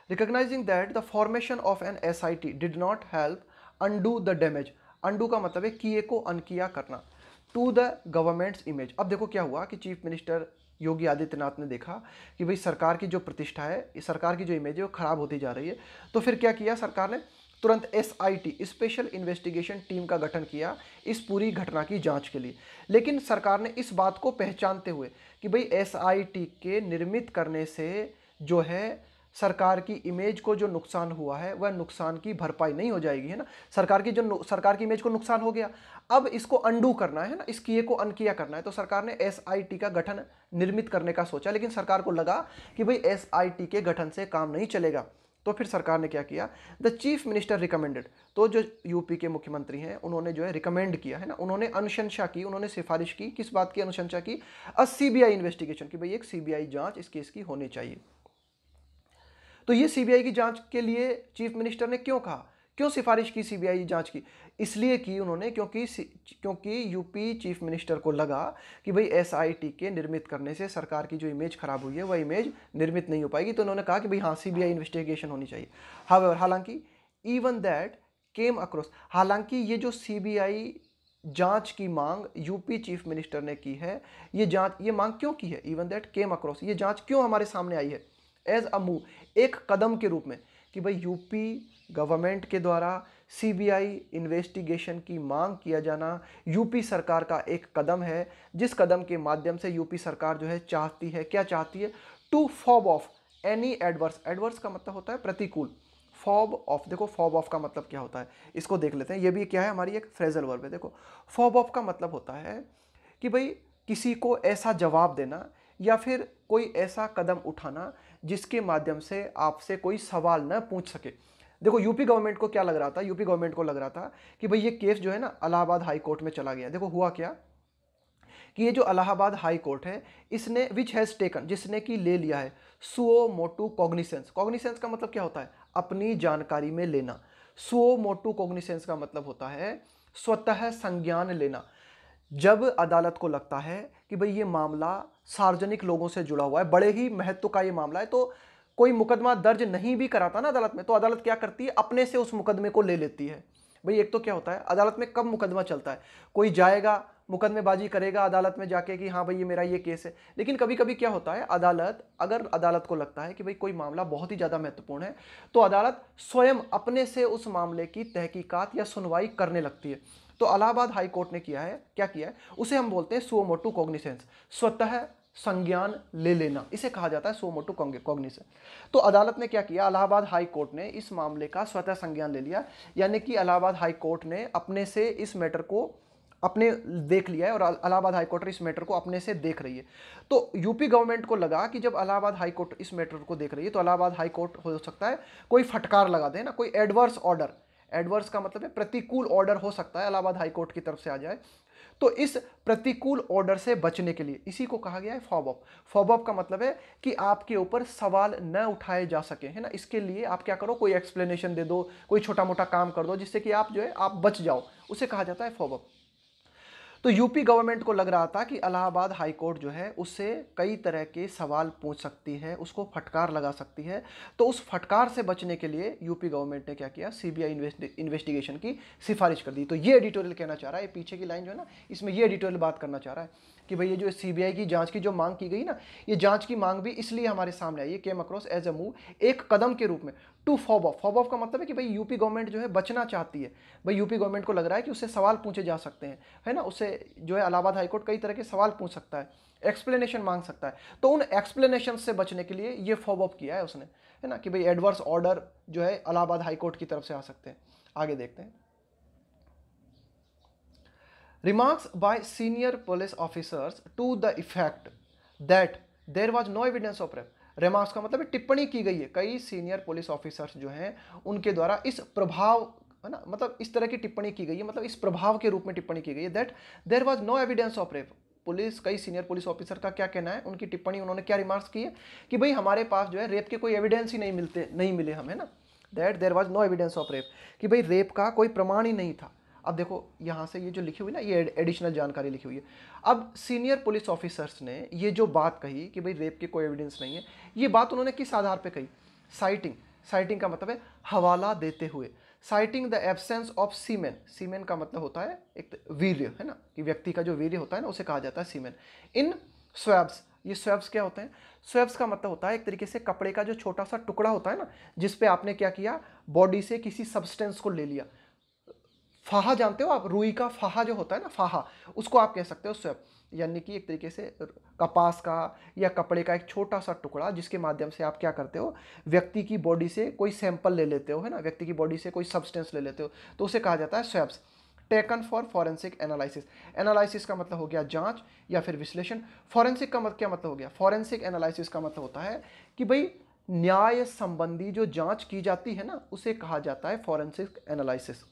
recognising that the formation of an S I T did not help undo the damage undo का मतलब है किए को अनकिया करना टू द गवर्नमेंट्स इमेज अब देखो क्या हुआ कि चीफ मिनिस्टर योगी आदित्यनाथ ने देखा कि भाई सरकार की जो प्रतिष्ठा है सरकार की जो इमेज है वो ख़राब होती जा रही है तो फिर क्या किया सरकार ने तुरंत एसआईटी स्पेशल इन्वेस्टिगेशन टीम का गठन किया इस पूरी घटना की जांच के लिए लेकिन सरकार ने इस बात को पहचानते हुए कि भाई एसआईटी के निर्मित करने से जो है सरकार की इमेज को जो नुकसान हुआ है वह नुकसान की भरपाई नहीं हो जाएगी है ना सरकार की जो सरकार की इमेज को नुकसान हो गया अब इसको अंडू करना है ना इस किए को अनकिया करना है तो सरकार ने एस का गठन निर्मित करने का सोचा लेकिन सरकार को लगा कि भाई एस के गठन से काम नहीं चलेगा तो फिर सरकार ने क्या किया द चीफ मिनिस्टर रिकमेंडेड तो जो यूपी के मुख्यमंत्री हैं उन्होंने जो है रिकमेंड किया है ना उन्होंने अनुशंसा की उन्होंने सिफारिश की किस बात की अनुशंसा की अ सीबीआई इन्वेस्टिगेशन की भाई एक सीबीआई जांच इस केस की होनी चाहिए तो ये सीबीआई की जांच के लिए चीफ मिनिस्टर ने क्यों कहा क्यों सिफारिश की सीबीआई जांच की इसलिए की उन्होंने क्योंकि क्योंकि यूपी चीफ मिनिस्टर को लगा कि भाई एस के निर्मित करने से सरकार की जो इमेज खराब हुई है वह इमेज निर्मित नहीं हो पाएगी तो उन्होंने कहा कि भाई हाँ सी इन्वेस्टिगेशन होनी चाहिए हावेवर हालांकि इवन दैट केम अक्रॉस हालांकि ये जो सीबीआई जांच की मांग यूपी चीफ मिनिस्टर ने की है ये जांच ये मांग क्यों की है इवन दैट केम अक्रॉस ये जांच क्यों हमारे सामने आई है एज अ मूव एक कदम के रूप में कि भाई यूपी गवर्नमेंट के द्वारा सीबीआई इन्वेस्टिगेशन की मांग किया जाना यूपी सरकार का एक कदम है जिस कदम के माध्यम से यूपी सरकार जो है चाहती है क्या चाहती है to fob off any adverse adverse का मतलब होता है प्रतिकूल फॉब ऑफ देखो फॉब ऑफ का मतलब क्या होता है इसको देख लेते हैं ये भी क्या है हमारी एक फ्रेजल वर्ब है देखो फॉब ऑफ का मतलब होता है कि भाई किसी को ऐसा जवाब देना या फिर कोई ऐसा कदम उठाना जिसके माध्यम से आपसे कोई सवाल न पूछ सके देखो यूपी गवर्नमेंट को क्या लग रहा था यूपी गवर्नमेंट को लग रहा था कि भाई ये केस जो है ना अलाहाबाद हाई कोर्ट में चला गया देखो हुआ क्या कि ये जो अलाहाबाद हाई कोर्ट है इसने विच हैज़ टेकन जिसने कि ले लिया है सुओ मोटू कॉग्निसेंस कॉग्निसेंस का मतलब क्या होता है अपनी जानकारी में लेना सुओ मोटू कॉग्निसेंस का मतलब होता है स्वतः संज्ञान लेना जब अदालत को लगता है कि भाई ये मामला सार्वजनिक लोगों से जुड़ा हुआ है बड़े ही महत्व का ये मामला है तो कोई मुकदमा दर्ज नहीं भी कराता ना अदालत में तो अदालत क्या करती है अपने से उस मुकदमे को ले लेती है भाई एक तो क्या होता है अदालत में कब मुकदमा चलता है कोई जाएगा मुकदमेबाजी करेगा अदालत में जाके कि हाँ भाई ये मेरा ये केस है लेकिन कभी कभी क्या होता है अदालत अगर अदालत को लगता है कि भाई कोई मामला बहुत ही ज़्यादा महत्वपूर्ण है तो अदालत स्वयं अपने से उस मामले की तहकीकात या सुनवाई करने लगती है तो अलाहाबाद हाई कोर्ट ने किया है क्या किया है उसे हम बोलते हैं सुओमोटू कॉग्निसेंस स्वतः संज्ञान ले लेना इसे कहा जाता है सोमोटो कॉग्निशन तो अदालत ने क्या किया अलाहाबाद हाई कोर्ट ने इस मामले का स्वतः संज्ञान ले लिया यानी कि अलाहाबाद हाई कोर्ट ने अपने से इस मैटर को अपने देख लिया है और अलाहाबाद हाई कोर्ट इस मैटर को अपने से देख रही है तो यूपी गवर्नमेंट को लगा कि जब अलाहाबाद हाई कोर्ट इस मैटर को देख रही है तो अलाहाबाद हाई कोर्ट हो सकता है कोई फटकार लगा दे ना कोई एडवर्स ऑर्डर एडवर्स का मतलब है प्रतिकूल ऑर्डर हो सकता है अलाहाबाद हाई कोर्ट की तरफ से आ जाए तो इस प्रतिकूल ऑर्डर से बचने के लिए इसी को कहा गया है फॉबअप फॉबअप का मतलब है कि आपके ऊपर सवाल न उठाए जा सके है ना इसके लिए आप क्या करो कोई एक्सप्लेनेशन दे दो कोई छोटा मोटा काम कर दो जिससे कि आप जो है आप बच जाओ उसे कहा जाता है फॉबअप तो यूपी गवर्नमेंट को लग रहा था कि इलाहाबाद हाई कोर्ट जो है उससे कई तरह के सवाल पूछ सकती है उसको फटकार लगा सकती है तो उस फटकार से बचने के लिए यूपी गवर्नमेंट ने क्या किया सीबीआई इन्वेस्टिगेशन की सिफारिश कर दी तो ये एडिटोरियल कहना चाह रहा है पीछे की लाइन जो है ना इसमें यह एडिटोरियल बात करना चाह रहा है कि भाई ये जो सीबीआई की जांच की जो मांग की गई ना ये जांच की मांग भी इसलिए हमारे सामने आई है came across as a move एक कदम के रूप में to fob off fob off का मतलब है कि भाई यूपी गवर्नमेंट जो है बचना चाहती है भाई यूपी गवर्नमेंट को लग रहा है कि उससे सवाल पूछे जा सकते हैं है ना उससे जो है इलाहाबाद हाईकोर्ट कई तरह के सवाल पूछ सकता है एक्सप्लेनेशन मांग सकता है तो उन एक्सप्लेनेशन से बचने के लिए ये फॉब ऑफ किया है उसने है ना कि भाई एडवर्स ऑर्डर जो है इलाहाबाद हाईकोर्ट की तरफ से आ सकते हैं आगे देखते हैं Remarks by senior police officers to the effect that there was no evidence of rape. Remarks का मतलब टिप्पणी की गई है कई सीनियर पुलिस ऑफिसर्स जो हैं उनके द्वारा इस प्रभाव है ना मतलब इस तरह की टिप्पणी की गई है मतलब इस प्रभाव के रूप में टिप्पणी की गई है that there was no evidence of rape police कई सीनियर पुलिस ऑफिसर का क्या कहना है उनकी टिप्पणी उन्होंने क्या रिमार्क्स की है कि भाई हमारे पास जो है रेप के कोई एविडेंस ही नहीं मिलते नहीं मिले हमें ना that there was no evidence of rape कि भाई रेप का कोई प्रमाण ही नहीं था अब देखो यहाँ से ये जो लिखी हुई ना ये एडिशनल जानकारी लिखी हुई है अब सीनियर पुलिस ऑफिसर्स ने ये जो बात कही कि भाई रेप की कोई एविडेंस नहीं है ये बात उन्होंने किस आधार पर कही साइटिंग साइटिंग का मतलब है हवाला देते हुए citing the absence of semen semen का मतलब होता है एक वीर्य है ना कि व्यक्ति का जो वीर्य होता है ना उसे कहा जाता है सीमेन इन स्वैब्स ये स्वैब्स क्या होते हैं स्वैब्स का मतलब होता है एक तरीके से कपड़े का जो छोटा सा टुकड़ा होता है ना जिसपे आपने क्या किया बॉडी से किसी सब्सटेंस को ले लिया फाहा जानते हो आप रुई का फाहा जो होता है ना फाहा उसको आप कह सकते हो स्वेप यानी कि एक तरीके से कपास का या कपड़े का एक छोटा सा टुकड़ा जिसके माध्यम से आप क्या करते हो व्यक्ति की बॉडी से कोई सैंपल ले लेते हो है ना व्यक्ति की बॉडी से कोई सब्सटेंस ले लेते हो तो उसे कहा जाता है swabs taken for forensic analysis analysis का मतलब हो गया जांच या फिर विश्लेषण फॉरेंसिक का मतलब क्या मतलब हो गया फॉरेंसिक एनालिसिस का मतलब होता है कि भाई न्याय संबंधी जो जांच की जाती है ना उसे कहा जाता है फॉरेंसिक एनालिसिस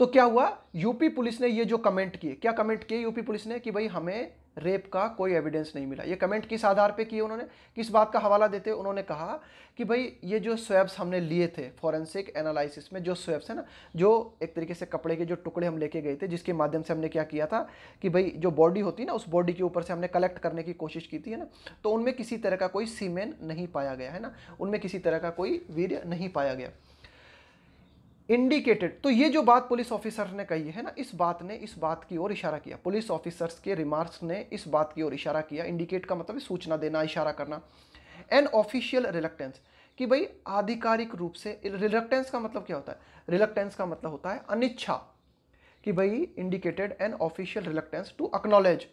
तो क्या हुआ यूपी पुलिस ने ये जो कमेंट किए क्या कमेंट किए यूपी पुलिस ने कि भाई हमें रेप का कोई एविडेंस नहीं मिला ये कमेंट किस आधार पे किए उन्होंने किस बात का हवाला देते उन्होंने कहा कि भाई ये जो स्वेब्स हमने लिए थे फॉरेंसिक एनालिसिस में जो स्वैब्स है ना जो एक तरीके से कपड़े के जो टुकड़े हम लेके गए थे जिसके माध्यम से हमने क्या किया था कि भाई जो बॉडी होती ना उस बॉडी के ऊपर से हमने कलेक्ट करने की कोशिश की थी है ना तो उनमें किसी तरह का कोई सीमेन नहीं पाया गया है ना उनमें किसी तरह का कोई वीर नहीं पाया गया इंडिकेटेड तो ये जो बात पुलिस ऑफिसर ने कही है ना इस बात ने इस बात की ओर इशारा किया पुलिस ऑफिसर्स के रिमार्क्स ने इस बात की ओर इशारा किया इंडिकेट का मतलब सूचना देना इशारा करना एन ऑफिशियल रिलक्टेंस कि भाई आधिकारिक रूप से रिलक्टेंस का मतलब क्या होता है रिलक्टेंस का मतलब होता है अनिच्छा कि भाई indicated an official reluctance to acknowledge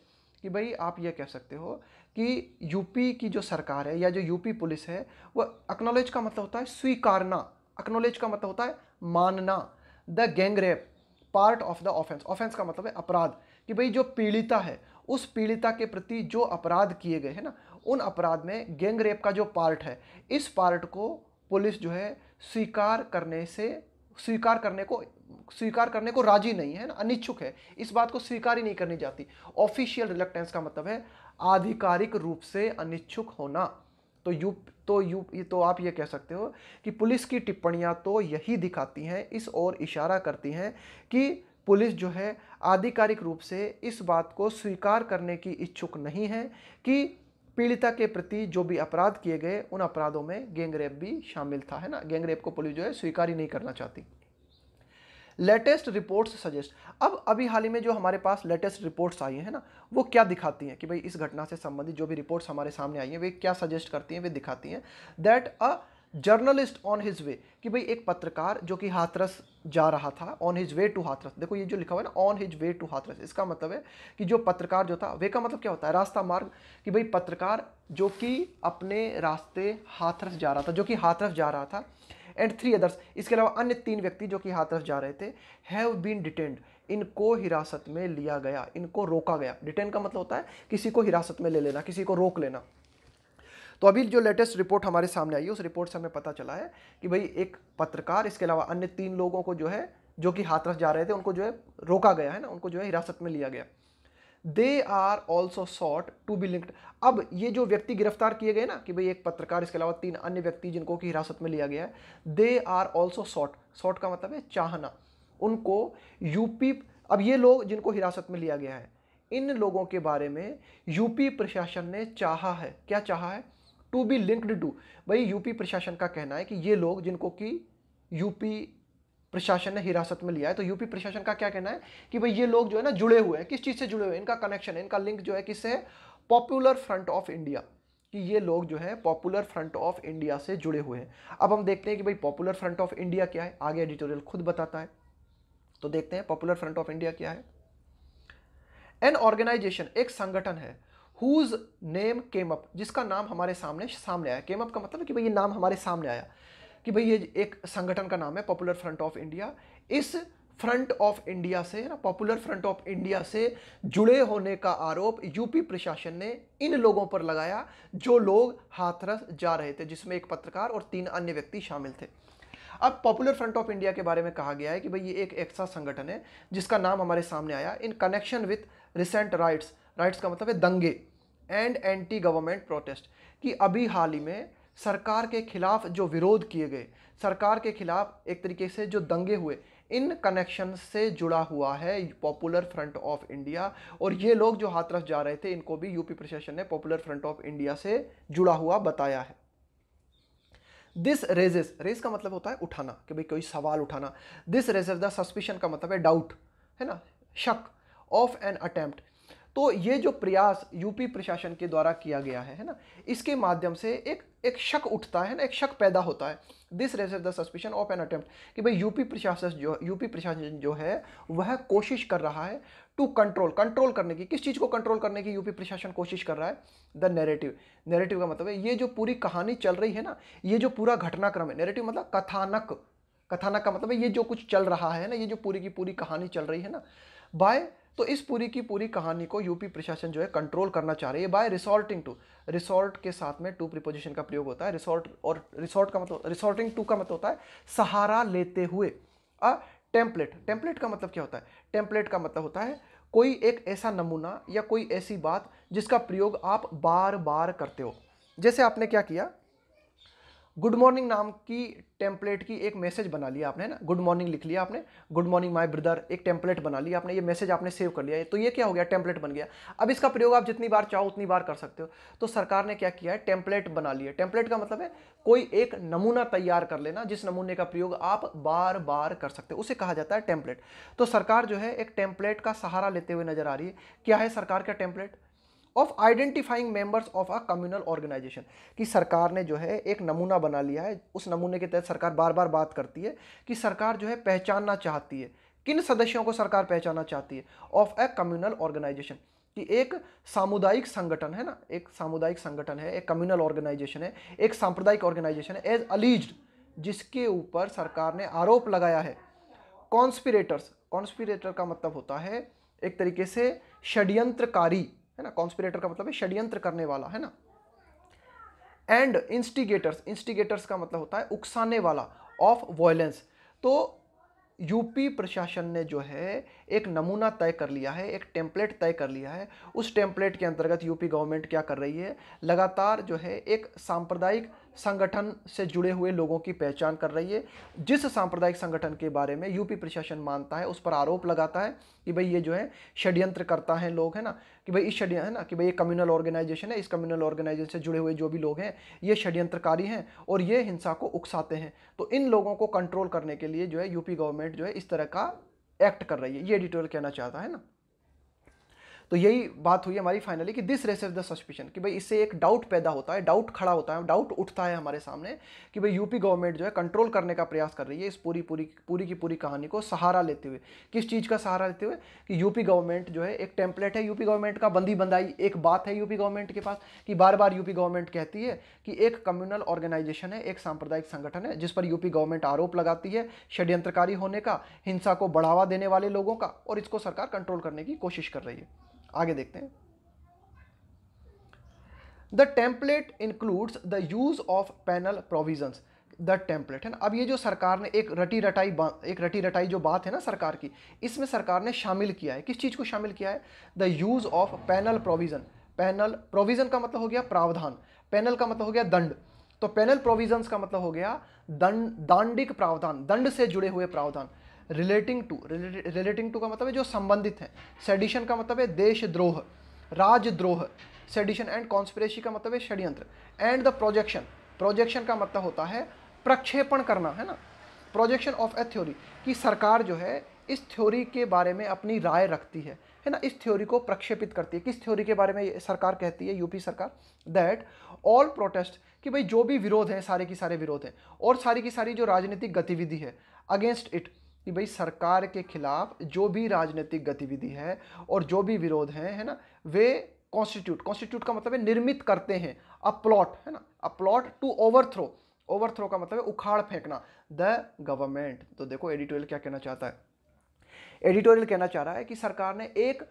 कि भाई आप ये कह सकते हो कि यूपी की जो सरकार है या जो यूपी पुलिस है वह अक्नोलेज का मतलब होता है स्वीकारना अक्नोलेज का मतलब होता है मानना the gangrape part of the offence offence का मतलब है अपराध कि भाई जो पीड़िता है उस पीड़िता के प्रति जो अपराध किए गए हैं ना उन अपराध में गैंगरेप का जो पार्ट है इस पार्ट को पुलिस जो है स्वीकार करने से स्वीकार करने को स्वीकार करने को राजी नहीं है ना अनिच्छुक है इस बात को स्वीकार ही नहीं करनी जाती ऑफिशियल रिलेक्टेंस का मतलब है आधिकारिक रूप से अनिच्छुक होना तो यू तो यू तो आप ये कह सकते हो कि पुलिस की टिप्पणियाँ तो यही दिखाती हैं इस ओर इशारा करती हैं कि पुलिस जो है आधिकारिक रूप से इस बात को स्वीकार करने की इच्छुक नहीं है कि पीड़िता के प्रति जो भी अपराध किए गए उन अपराधों में गैंगरेप भी शामिल था है ना गैंगरेप को पुलिस जो है स्वीकार ही नहीं करना चाहती लेटेस्ट रिपोर्ट्स सजेस्ट अब अभी हाल ही में जो हमारे पास लेटेस्ट रिपोर्ट्स आई हैं ना वो क्या दिखाती हैं कि भाई इस घटना से संबंधित जो भी रिपोर्ट्स हमारे सामने आई हैं वे क्या सजेस्ट करती हैं वे दिखाती हैं that a journalist on his way कि भाई एक पत्रकार जो कि हाथरस जा रहा था on his way to Hathras देखो ये जो लिखा हुआ है ना on his way to Hathras इसका मतलब है कि जो पत्रकार जो था वे का मतलब क्या होता है रास्ता मार्ग कि भाई पत्रकार जो कि अपने रास्ते हाथरस जा रहा था जो कि हाथरस जा रहा था एंड थ्री अदर्स इसके अलावा अन्य तीन व्यक्ति जो कि हाथरस जा रहे थे हैव बीन डिटेंड इनको हिरासत में लिया गया इनको रोका गया डिटेन का मतलब होता है किसी को हिरासत में ले लेना किसी को रोक लेना तो अभी जो लेटेस्ट रिपोर्ट हमारे सामने आई है उस रिपोर्ट से हमें पता चला है कि भाई एक पत्रकार इसके अलावा अन्य तीन लोगों को जो है जो कि हाथरस जा रहे थे उनको जो है रोका गया है ना उनको जो है हिरासत में लिया गया they are also sought to be linked अब ये जो व्यक्ति गिरफ्तार किए गए ना कि भाई एक पत्रकार इसके अलावा तीन अन्य व्यक्ति जिनको कि हिरासत में लिया गया है they are also sought sought का मतलब है चाहना उनको यूपी अब ये लोग जिनको हिरासत में लिया गया है इन लोगों के बारे में यूपी प्रशासन ने चाहा है क्या चाहा है टू बी लिंक्ड टू भाई यूपी प्रशासन का कहना है कि ये लोग जिनको कि यूपी प्रशासन ने हिरासत में लिया है तो यूपी प्रशासन का क्या कहना है कि भाई ये लोग जो है ना जुड़े हुए हैं किस चीज़ से जुड़े हुए हैं इनका कनेक्शन है इनका लिंक जो है किससे है पॉपुलर फ्रंट ऑफ इंडिया कि ये लोग जो है पॉपुलर फ्रंट ऑफ इंडिया से जुड़े हुए हैं अब हम देखते हैं कि भाई पॉपुलर फ्रंट ऑफ इंडिया क्या है आगे एडिटोरियल खुद बताता है तो देखते हैं पॉपुलर फ्रंट ऑफ इंडिया क्या है एन ऑर्गेनाइजेशन एक संगठन है हुज नेम केम अप जिसका नाम हमारे सामने सामने आया केम अप का मतलब कि भाई ये नाम हमारे सामने आया कि भाई ये एक संगठन का नाम है पॉपुलर फ्रंट ऑफ इंडिया इस फ्रंट ऑफ इंडिया से ना पॉपुलर फ्रंट ऑफ इंडिया से जुड़े होने का आरोप यूपी प्रशासन ने इन लोगों पर लगाया जो लोग हाथरस जा रहे थे जिसमें एक पत्रकार और तीन अन्य व्यक्ति शामिल थे अब पॉपुलर फ्रंट ऑफ इंडिया के बारे में कहा गया है कि भाई ये एक ऐसा संगठन है जिसका नाम हमारे सामने आया in connection with recent riots riots का मतलब है दंगे एंड एंटी गवर्नमेंट प्रोटेस्ट कि अभी हाल ही में सरकार के खिलाफ जो विरोध किए गए सरकार के खिलाफ एक तरीके से जो दंगे हुए इन कनेक्शन से जुड़ा हुआ है पॉपुलर फ्रंट ऑफ इंडिया और ये लोग जो हाथरस जा रहे थे इनको भी यूपी प्रशासन ने पॉपुलर फ्रंट ऑफ इंडिया से जुड़ा हुआ बताया है दिस रेजेस रेज का मतलब होता है उठाना कि भाई कोई सवाल उठाना दिस रेजेस द सस्पिशन का मतलब है डाउट है ना शक ऑफ एन अटैम्प्ट तो ये जो प्रयास यूपी प्रशासन के द्वारा किया गया है है ना इसके माध्यम से एक एक शक उठता है ना एक शक पैदा होता है this raise the suspicion of an attempt कि भाई यूपी प्रशासन जो यूपी प्रशासन जो है वह कोशिश कर रहा है टू कंट्रोल कंट्रोल करने की किस चीज़ को कंट्रोल करने की यूपी प्रशासन कोशिश कर रहा है द नेरेटिव नेरेटिव का मतलब है ये जो पूरी कहानी चल रही है ना ये जो पूरा घटनाक्रम है नेरेटिव मतलब कथानक कथानक का मतलब है ये जो कुछ चल रहा है ना ये जो पूरी की पूरी कहानी चल रही है ना बाय तो इस पूरी की पूरी कहानी को यूपी प्रशासन जो है कंट्रोल करना चाह रही है बाय रिसोर्टिंग टू रिसोर्ट के साथ में टू प्रिपोजिशन का प्रयोग होता है रिसोर्ट और रिसोर्ट का मतलब रिसोर्टिंग टू का मतलब होता है सहारा लेते हुए अ टेम्पलेट टेम्पलेट का मतलब क्या होता है टेम्पलेट का मतलब होता है कोई एक ऐसा नमूना या कोई ऐसी बात जिसका प्रयोग आप बार बार करते हो जैसे आपने क्या किया गुड मॉर्निंग नाम की टेम्पलेट की एक मैसेज बना लिया आपने ना गुड मॉर्निंग लिख लिया आपने गुड मॉर्निंग माय ब्रदर एक टेम्पलेट बना लिया आपने ये मैसेज आपने सेव कर लिया तो ये क्या हो गया टेम्पलेट बन गया अब इसका प्रयोग आप जितनी बार चाहो उतनी बार कर सकते हो तो सरकार ने क्या किया है टेम्पलेट बना लिया टेम्पलेट का मतलब है कोई एक नमूना तैयार कर लेना जिस नमूने का प्रयोग आप बार बार कर सकते हो उसे कहा जाता है टेम्पलेट तो सरकार जो है एक टेम्पलेट का सहारा लेते हुए नजर आ रही है क्या है सरकार का template of identifying members of a communal organisation कि सरकार ने जो है एक नमूना बना लिया है उस नमूने के तहत सरकार बार बार बात करती है कि सरकार जो है पहचानना चाहती है किन सदस्यों को सरकार पहचानना चाहती है ऑफ अ कम्युनल ऑर्गेनाइजेशन कि एक सामुदायिक संगठन है ना एक सामुदायिक संगठन है एक कम्युनल ऑर्गेनाइजेशन है एक सांप्रदायिक ऑर्गेनाइजेशन है एज अलीज जिसके ऊपर सरकार ने आरोप लगाया है कॉन्स्पिरेटर्स कॉन्स्पिरेटर का मतलब होता है एक तरीके से षड्यंत्रकारी है ना कॉन्स्पिरेटर का मतलब है षड्यंत्र करने वाला है ना एंड इंस्टिगेटर्स इंस्टिगेटर्स का मतलब होता है उकसाने वाला ऑफ वॉयलेंस तो यूपी प्रशासन ने जो है एक नमूना तय कर लिया है एक टेम्पलेट तय कर लिया है उस टेम्पलेट के अंतर्गत यूपी गवर्नमेंट क्या कर रही है लगातार जो है एक सांप्रदायिक संगठन से जुड़े हुए लोगों की पहचान कर रही है जिस सांप्रदायिक संगठन के बारे में यूपी प्रशासन मानता है उस पर आरोप लगाता है कि भाई ये जो है षड्यंत्र करता है लोग है ना कि भाई इस षड्य है ना कि भाई ये कम्युनल ऑर्गेनाइजेशन है इस कम्युनल ऑर्गेनाइजेशन से जुड़े हुए जो भी लोग हैं ये षड्यंत्रकारी हैं और ये हिंसा को उकसाते हैं तो इन लोगों को कंट्रोल करने के लिए जो है यूपी गवर्नमेंट जो है इस तरह का एक्ट कर रही है ये एडिटोरियल कहना चाहता है ना तो यही बात हुई हमारी फाइनली कि दिस रेसेस द सस्पिशन कि भाई इससे एक डाउट पैदा होता है डाउट खड़ा होता है डाउट उठता है हमारे सामने कि भाई यूपी गवर्नमेंट जो है कंट्रोल करने का प्रयास कर रही है इस पूरी पूरी पूरी की पूरी कहानी को सहारा लेते हुए किस चीज़ का सहारा लेते हुए कि यूपी गवर्नमेंट जो है एक टेम्पलेट है यूपी गवर्नमेंट का बंदी बंदाई एक बात है यूपी गवर्नमेंट के पास कि बार बार यूपी गवर्नमेंट कहती है कि एक कम्युनल ऑर्गेनाइजेशन है एक सांप्रदायिक संगठन है जिस पर यूपी गवर्नमेंट आरोप लगाती है षड्यंत्रकारी होने का हिंसा को बढ़ावा देने वाले लोगों का और इसको सरकार कंट्रोल करने की कोशिश कर रही है आगे देखते हैं the template includes the use of penal provision the template है ना अब ये जो सरकार ने एक रटी रटाई एक रटी रटाई जो बात है ना सरकार की इसमें सरकार ने शामिल किया है किस चीज़ को शामिल किया है the use of penal provision penal provision का मतलब हो गया प्रावधान पैनल का मतलब हो गया दंड तो पैनल प्रोविजन का मतलब हो गया दंड दांडिक प्रावधान दंड से जुड़े हुए प्रावधान रिलेटिंग टू रिलेटिंग टू का मतलब है जो संबंधित हैं सेडिशन का मतलब है देशद्रोह राजद्रोह सेडिशन एंड कॉन्स्परेसी का मतलब है षड्यंत्र एंड द प्रोजेक्शन प्रोजेक्शन का मतलब होता है प्रक्षेपण करना है ना प्रोजेक्शन ऑफ ए थ्योरी कि सरकार जो है इस थ्योरी के बारे में अपनी राय रखती है है ना इस थ्योरी को प्रक्षेपित करती है किस थ्योरी के बारे में सरकार कहती है यूपी सरकार दैट ऑल प्रोटेस्ट कि भाई जो भी विरोध हैं सारे की सारे विरोध हैं और सारी की सारी जो राजनीतिक गतिविधि है अगेंस्ट इट कि भाई सरकार के खिलाफ जो भी राजनीतिक गतिविधि है और जो भी विरोध है है ना वे कॉन्स्टिट्यूट कॉन्स्टिट्यूट का मतलब है निर्मित करते हैं प्लॉट है ना प्लॉट टू ओवरथ्रो ओवरथ्रो का मतलब है उखाड़ फेंकना द गवर्नमेंट तो देखो एडिटोरियल क्या कहना चाहता है एडिटोरियल कहना चाह रहा है कि सरकार ने एक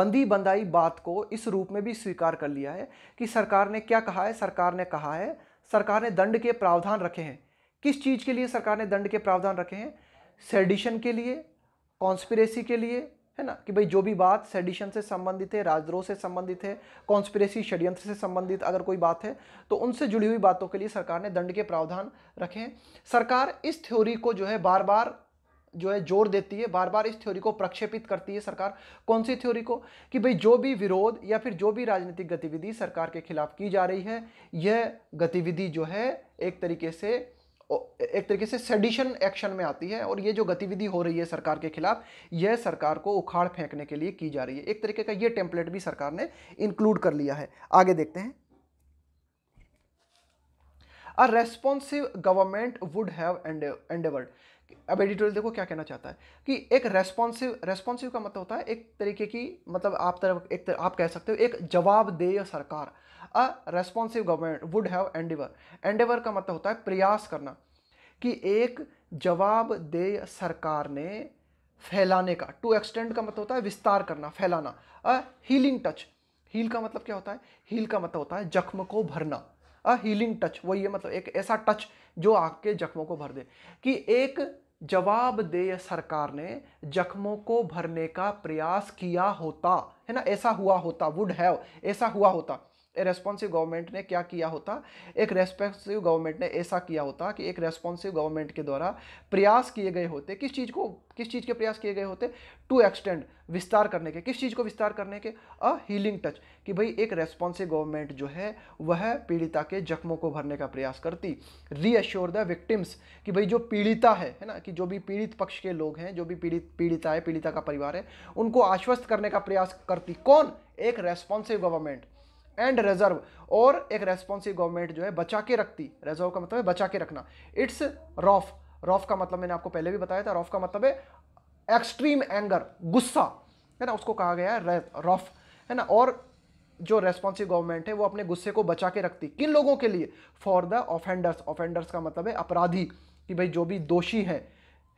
बंदी बंदाई बात को इस रूप में भी स्वीकार कर लिया है कि सरकार ने क्या कहा है सरकार ने कहा है सरकार ने दंड के प्रावधान रखे हैं किस चीज़ के लिए सरकार ने दंड के प्रावधान रखे हैं सेडिशन के लिए कॉन्स्पिरेसी के लिए है ना कि भाई जो भी बात सेडिशन से संबंधित है राजद्रोह से संबंधित है कॉन्स्पिरेसी षड्यंत्र से संबंधित अगर कोई बात है तो उनसे जुड़ी हुई बातों के लिए सरकार ने दंड के प्रावधान रखे हैं सरकार इस थ्योरी को जो है बार बार जो है जोर देती है बार बार इस थ्योरी को प्रक्षेपित करती है सरकार कौन सी थ्योरी को कि भाई जो भी विरोध या फिर जो भी राजनीतिक गतिविधि सरकार के खिलाफ की जा रही है यह गतिविधि जो है एक तरीके से एक तरीके से सेडिशन एक्शन में आती है और ये जो गतिविधि हो रही है सरकार के खिलाफ यह सरकार को उखाड़ फेंकने के लिए की जा रही है एक तरीके का ये टेम्पलेट भी सरकार ने इंक्लूड कर लिया है आगे देखते हैं a responsive government would have endeavoured अब एडिटोरियल देखो क्या कहना चाहता है कि एक रेस्पॉन्सिव रेस्पॉन्सिव का मतलब होता है एक तरीके की मतलब आप तरफ एक तर, आप कह सकते हो एक जवाबदेह सरकार a responsive government would have endeavour endeavour का मतलब होता है प्रयास करना कि एक जवाब दे सरकार ने फैलाने का टू एक्सटेंड का मतलब होता है विस्तार करना फैलाना अ हीलिंग टच हील का मतलब क्या होता है हील का मतलब होता है जख्म को भरना अ हीलिंग टच वो ये मतलब एक ऐसा टच जो आपके जख्मों को भर दे कि एक जवाबदेह सरकार ने जख्मों को भरने का प्रयास किया होता है ना ऐसा हुआ होता वुड हैव ऐसा हुआ होता रेस्पॉन्सिव गवर्नमेंट ने क्या किया होता एक रेस्पॉन्सिव गवर्नमेंट ने ऐसा किया होता कि एक रेस्पॉन्सिव गवर्नमेंट के द्वारा प्रयास किए गए होते किस चीज़ को किस चीज़ के प्रयास किए गए होते टू एक्सटेंड विस्तार करने के किस चीज़ को विस्तार करने के अ हीलिंग टच कि भाई एक रेस्पॉन्सिव गवर्नमेंट जो है वह पीड़िता के जख्मों को भरने का प्रयास करती रीअश्योर द विक्टिम्स कि भाई जो पीड़िता है है ना कि जो भी पीड़ित पक्ष के लोग हैं जो भी पीड़ित पीड़िता है पीड़िता का परिवार है उनको आश्वस्त करने का प्रयास करती कौन एक रेस्पॉन्सिव गवर्नमेंट एंड रिजर्व और एक रेस्पॉन्सिव गवर्नमेंट जो है बचा के रखती रिजर्व का मतलब है बचा के रखना इट्स रॉफ रॉफ का मतलब मैंने आपको पहले भी बताया था रॉफ का मतलब है एक्सट्रीम एंगर गुस्सा है ना उसको कहा गया है रॉफ है ना और जो रेस्पॉन्सिव गवर्नमेंट है वो अपने गुस्से को बचा के रखती किन लोगों के लिए फॉर द ऑफेंडर्स ऑफेंडर्स का मतलब है अपराधी कि भाई जो भी दोषी हैं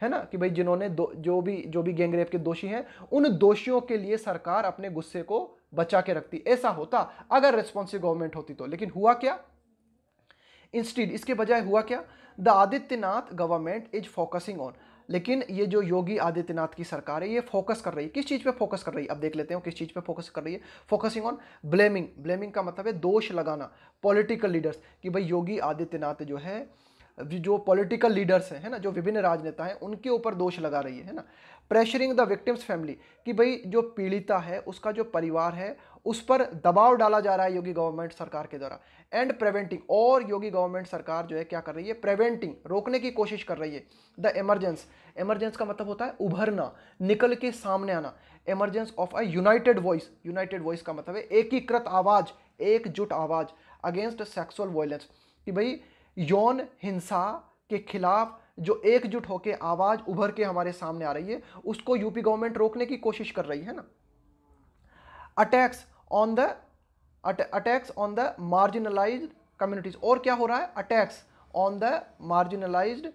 है ना कि भाई जिन्होंने जो भी जो भी गैंगरेप के दोषी हैं उन दोषियों के लिए सरकार अपने गुस्से को बचा के रखती ऐसा होता अगर रेस्पॉन्सिव गवर्नमेंट होती तो लेकिन हुआ क्या इंस्टीड इसके बजाय हुआ क्या the Adityanath government is focusing on लेकिन ये जो योगी आदित्यनाथ की सरकार है ये फोकस कर रही है किस चीज़ पे फोकस कर रही है अब देख लेते हैं किस चीज़ पे फोकस कर रही है फोकसिंग ऑन ब्लेमिंग ब्लेमिंग का मतलब है दोष लगाना पॉलिटिकल लीडर्स कि भाई योगी आदित्यनाथ जो है जो पॉलिटिकल लीडर्स हैं है ना जो विभिन्न राजनेता हैं उनके ऊपर दोष लगा रही है ना प्रेशरिंग द विक्टिम्स फैमिली कि भाई जो पीड़िता है उसका जो परिवार है उस पर दबाव डाला जा रहा है योगी गवर्नमेंट सरकार के द्वारा एंड प्रिवेंटिंग और योगी गवर्नमेंट सरकार जो है क्या कर रही है प्रिवेंटिंग रोकने की कोशिश कर रही है द एमरजेंस एमरजेंस का मतलब होता है उभरना निकल के सामने आना emergence of a united voice united voice का मतलब है एकीकृत आवाज एकजुट आवाज अगेंस्ट सेक्सुअल वायलेंस कि भाई यौन हिंसा के खिलाफ जो एकजुट होकर आवाज़ उभर के हमारे सामने आ रही है उसको यूपी गवर्नमेंट रोकने की कोशिश कर रही है ना attacks on the attacks on the marginalised communities और क्या हो रहा है attacks on the marginalised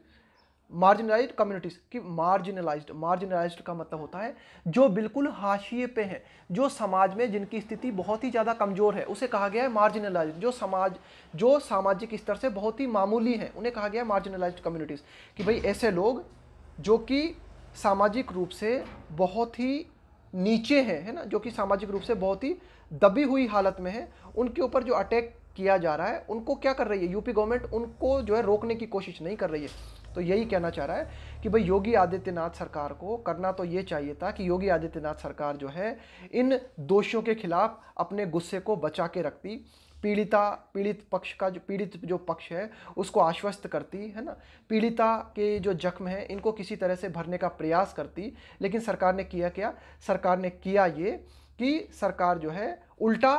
marginalised communities की मार्जिनलाइज्ड मार्जिनलाइज्ड का मतलब होता है जो बिल्कुल हाशिए पे हैं जो समाज में जिनकी स्थिति बहुत ही ज़्यादा कमज़ोर है उसे कहा गया है मार्जिनलाइज्ड जो समाज जो सामाजिक स्तर से बहुत ही मामूली हैं उन्हें कहा गया है मार्जिनलाइज्ड कम्युनिटीज़ कि भाई ऐसे लोग जो कि सामाजिक रूप से बहुत ही नीचे हैं है ना जो कि सामाजिक रूप से बहुत ही दबी हुई हालत में है उनके ऊपर जो अटैक किया जा रहा है उनको क्या कर रही है यूपी गवर्नमेंट उनको जो है रोकने की कोशिश नहीं कर रही है तो यही कहना चाह रहा है कि भाई योगी आदित्यनाथ सरकार को करना तो ये चाहिए था कि योगी आदित्यनाथ सरकार जो है इन दोषियों के खिलाफ अपने गुस्से को बचा के रखती पीड़िता पीड़ित पक्ष का जो पीड़ित जो पक्ष है उसको आश्वस्त करती है ना पीड़िता के जो जख्म हैं इनको किसी तरह से भरने का प्रयास करती लेकिन सरकार ने किया क्या सरकार ने किया ये कि सरकार जो है उल्टा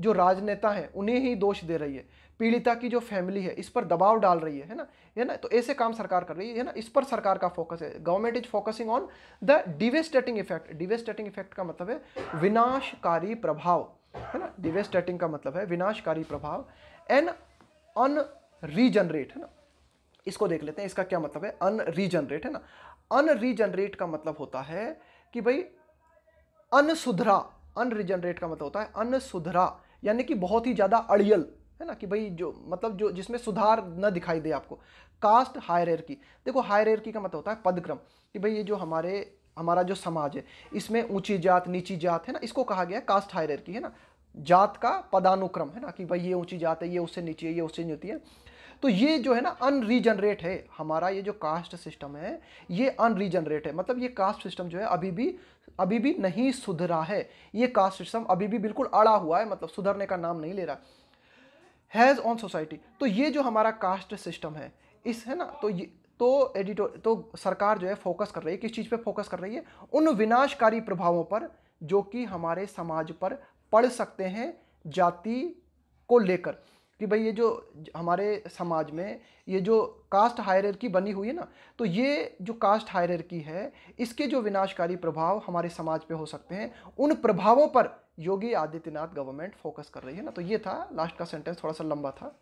जो राजनेता हैं उन्हें ही दोष दे रही है पीड़िता की जो फैमिली है इस पर दबाव डाल रही है है ना है ना तो ऐसे काम सरकार कर रही है ना इस पर सरकार का फोकस है government is focusing on the devastating effect devastating effect का मतलब है विनाशकारी प्रभाव है ना डिवेस्टेटिंग का मतलब है विनाशकारी प्रभाव एन अन रीजनरेट है ना इसको देख लेते हैं इसका क्या मतलब है अन रीजनरेट है ना अन रीजनरेट का मतलब होता है कि भाई अनसुधरा अन रिजनरेट का मतलब होता है अनसुधरा यानी कि बहुत ही ज़्यादा अड़ियल है ना कि भाई जो मतलब जो जिसमें सुधार न दिखाई दे आपको कास्ट हायर की देखो हायर का मतलब होता है पदक्रम कि भाई ये जो हमारे हमारा जो समाज है इसमें ऊंची जात नीची जात है ना इसको कहा गया कास्ट हायर है ना जात का पदानुक्रम है ना कि भाई ये ऊंची जात है ये उससे नीची है ये उससे नीचे है तो ये जो है ना अनरीजनरेट है हमारा ये जो कास्ट सिस्टम है ये अनरीजनरेट है मतलब ये कास्ट सिस्टम जो है अभी भी अभी भी नहीं सुधरा है ये कास्ट सिस्टम अभी भी बिल्कुल अड़ा हुआ है मतलब सुधरने का नाम नहीं ले रहा हैज़ ऑन सोसाइटी तो ये जो हमारा कास्ट सिस्टम है इस है ना तो ये तो एडिटो तो सरकार जो है फोकस कर रही है किस चीज़ पे फोकस कर रही है उन विनाशकारी प्रभावों पर जो कि हमारे समाज पर पड़ सकते हैं जाति को लेकर कि भाई ये जो हमारे समाज में ये जो कास्ट की बनी हुई है ना तो ये जो कास्ट की है इसके जो विनाशकारी प्रभाव हमारे समाज पे हो सकते हैं उन प्रभावों पर योगी आदित्यनाथ गवर्नमेंट फोकस कर रही है ना तो ये था लास्ट का सेंटेंस थोड़ा सा लंबा था